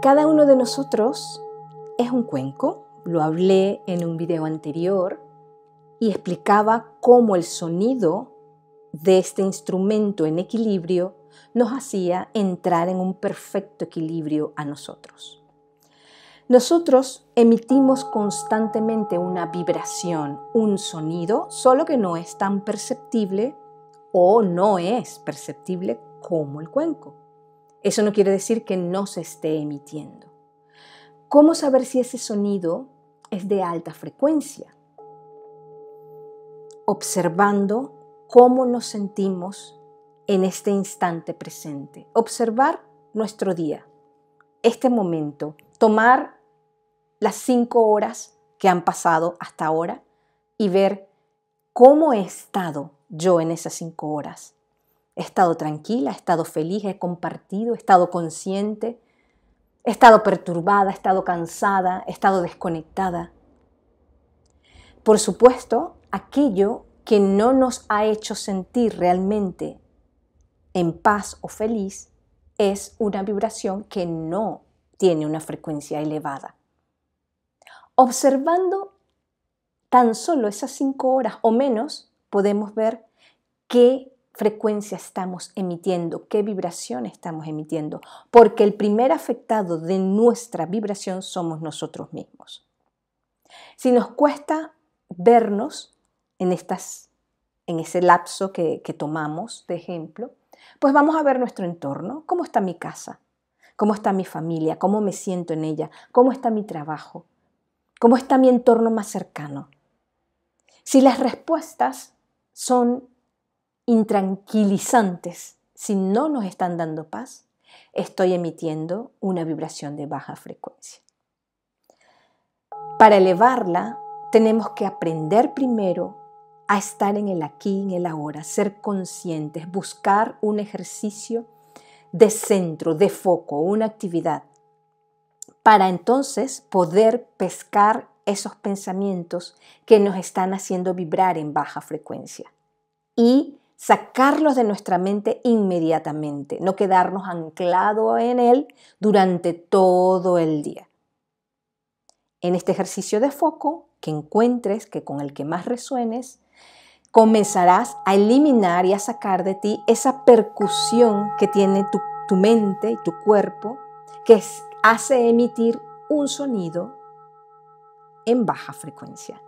Cada uno de nosotros es un cuenco, lo hablé en un video anterior y explicaba cómo el sonido de este instrumento en equilibrio nos hacía entrar en un perfecto equilibrio a nosotros. Nosotros emitimos constantemente una vibración, un sonido, solo que no es tan perceptible o no es perceptible como el cuenco. Eso no quiere decir que no se esté emitiendo. ¿Cómo saber si ese sonido es de alta frecuencia? Observando cómo nos sentimos en este instante presente. Observar nuestro día, este momento, tomar las cinco horas que han pasado hasta ahora y ver cómo he estado yo en esas cinco horas. He estado tranquila, he estado feliz, he compartido, he estado consciente, he estado perturbada, he estado cansada, he estado desconectada. Por supuesto, aquello que no nos ha hecho sentir realmente en paz o feliz es una vibración que no tiene una frecuencia elevada. Observando tan solo esas cinco horas o menos, podemos ver que frecuencia estamos emitiendo, qué vibración estamos emitiendo, porque el primer afectado de nuestra vibración somos nosotros mismos. Si nos cuesta vernos en, estas, en ese lapso que, que tomamos de ejemplo, pues vamos a ver nuestro entorno, cómo está mi casa, cómo está mi familia, cómo me siento en ella, cómo está mi trabajo, cómo está mi entorno más cercano. Si las respuestas son intranquilizantes, si no nos están dando paz, estoy emitiendo una vibración de baja frecuencia. Para elevarla, tenemos que aprender primero a estar en el aquí, en el ahora, ser conscientes, buscar un ejercicio de centro, de foco, una actividad, para entonces poder pescar esos pensamientos que nos están haciendo vibrar en baja frecuencia y sacarlos de nuestra mente inmediatamente, no quedarnos anclados en él durante todo el día. En este ejercicio de foco que encuentres, que con el que más resuenes, comenzarás a eliminar y a sacar de ti esa percusión que tiene tu, mente y tu cuerpo, que hace emitir un sonido en baja frecuencia.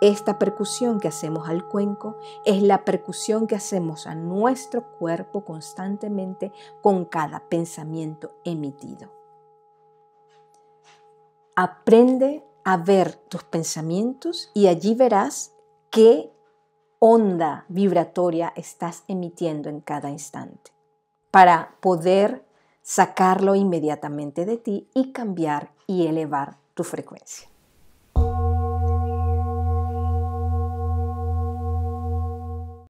Esta percusión que hacemos al cuenco es la percusión que hacemos a nuestro cuerpo constantemente con cada pensamiento emitido. Aprende a ver tus pensamientos y allí verás qué onda vibratoria estás emitiendo en cada instante para poder sacarlo inmediatamente de ti y cambiar y elevar tu frecuencia.